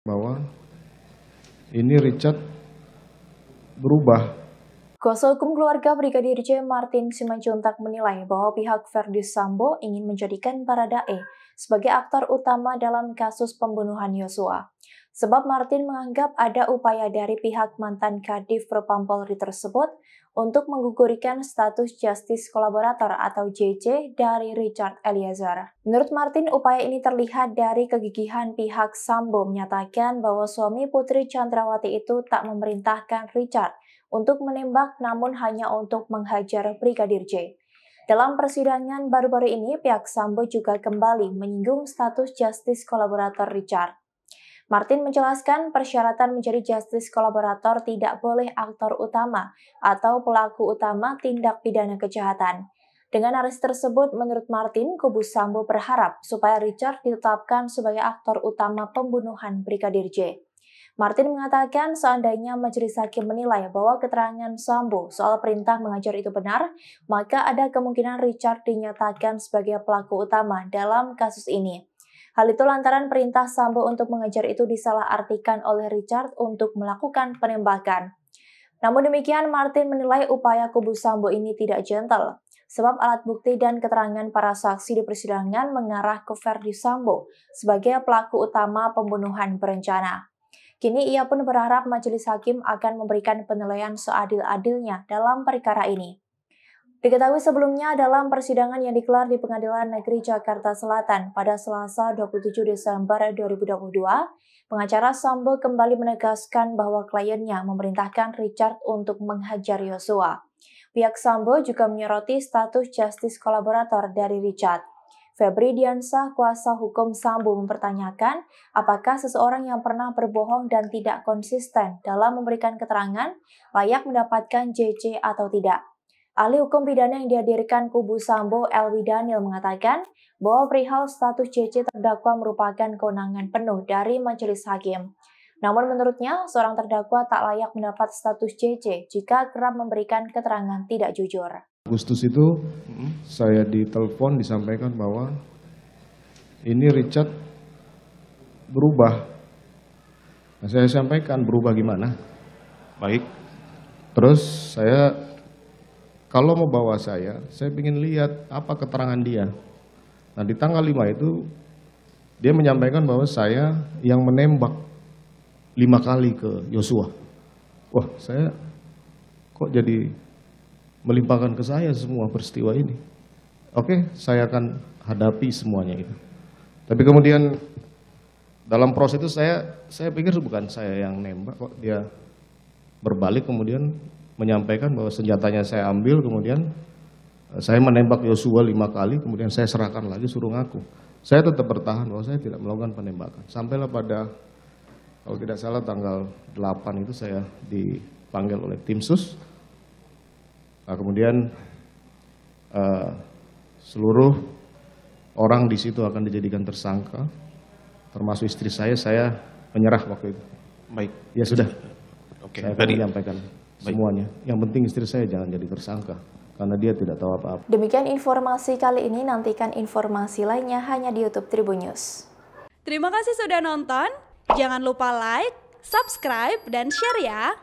bahwa ini Richard berubah. Kuasa hukum keluarga Brigadir J. Martin Simanjuntak menilai bahwa pihak Ferdis Sambo ingin menjadikan para dae sebagai aktor utama dalam kasus pembunuhan Yosua. Sebab Martin menganggap ada upaya dari pihak mantan Kadif Propam Polri tersebut untuk menggugurkan status Justice Kolaborator atau JC dari Richard Eliezer. Menurut Martin, upaya ini terlihat dari kegigihan pihak Sambo menyatakan bahwa suami Putri Chandrawati itu tak memerintahkan Richard untuk menembak namun hanya untuk menghajar Brigadir J. Dalam persidangan baru-baru ini, pihak Sambo juga kembali menyinggung status justice kolaborator Richard. Martin menjelaskan persyaratan menjadi justice kolaborator tidak boleh aktor utama atau pelaku utama tindak pidana kejahatan. Dengan aris tersebut, menurut Martin, kubu Sambo berharap supaya Richard ditetapkan sebagai aktor utama pembunuhan Brigadir J. Martin mengatakan seandainya majelis hakim menilai bahwa keterangan Sambo soal perintah mengajar itu benar, maka ada kemungkinan Richard dinyatakan sebagai pelaku utama dalam kasus ini. Hal itu lantaran perintah Sambo untuk mengejar itu disalahartikan oleh Richard untuk melakukan penembakan. Namun demikian, Martin menilai upaya kubu Sambo ini tidak gentle, sebab alat bukti dan keterangan para saksi di persidangan mengarah ke Verdi Sambo sebagai pelaku utama pembunuhan berencana. Kini ia pun berharap majelis hakim akan memberikan penilaian seadil-adilnya dalam perkara ini. Diketahui sebelumnya dalam persidangan yang dikelar di Pengadilan Negeri Jakarta Selatan pada Selasa 27 Desember 2022, pengacara Sambo kembali menegaskan bahwa kliennya memerintahkan Richard untuk menghajar Yosua. Pihak Sambo juga menyoroti status justice kolaborator dari Richard. Febri Diansah, kuasa hukum Sambo, mempertanyakan apakah seseorang yang pernah berbohong dan tidak konsisten dalam memberikan keterangan layak mendapatkan JC atau tidak. Ahli hukum pidana yang dihadirkan kubu Sambo, Elwi Daniel mengatakan bahwa perihal status CC terdakwa merupakan kewenangan penuh dari majelis hakim. Namun menurutnya, seorang terdakwa tak layak mendapat status CC jika kerap memberikan keterangan tidak jujur. Agustus itu saya ditelepon disampaikan bahwa ini Richard berubah. Nah, saya sampaikan berubah gimana? Baik. Terus saya kalau mau bawa saya, saya ingin lihat apa keterangan dia. Nah di tanggal 5 itu dia menyampaikan bahwa saya yang menembak lima kali ke Yosua. Wah saya kok jadi melimpahkan ke saya semua peristiwa ini. Oke, saya akan hadapi semuanya itu. Tapi kemudian dalam proses itu saya saya pikir bukan saya yang nembak kok dia berbalik kemudian menyampaikan bahwa senjatanya saya ambil, kemudian eh, saya menembak Yosua lima kali, kemudian saya serahkan lagi suruh ngaku. Saya tetap bertahan bahwa saya tidak melakukan penembakan. Sampailah pada, kalau tidak salah tanggal 8 itu saya dipanggil oleh tim sus. Nah, kemudian uh, seluruh orang di situ akan dijadikan tersangka, termasuk istri saya, saya menyerah waktu itu. Baik. Ya sudah. Oke, okay. saya akan menyampaikan semuanya. Yang penting istri saya jangan jadi tersangka karena dia tidak tahu apa-apa. Demikian informasi kali ini, nantikan informasi lainnya hanya di YouTube Tribun News. Terima kasih sudah nonton. Jangan lupa like, subscribe, dan share ya.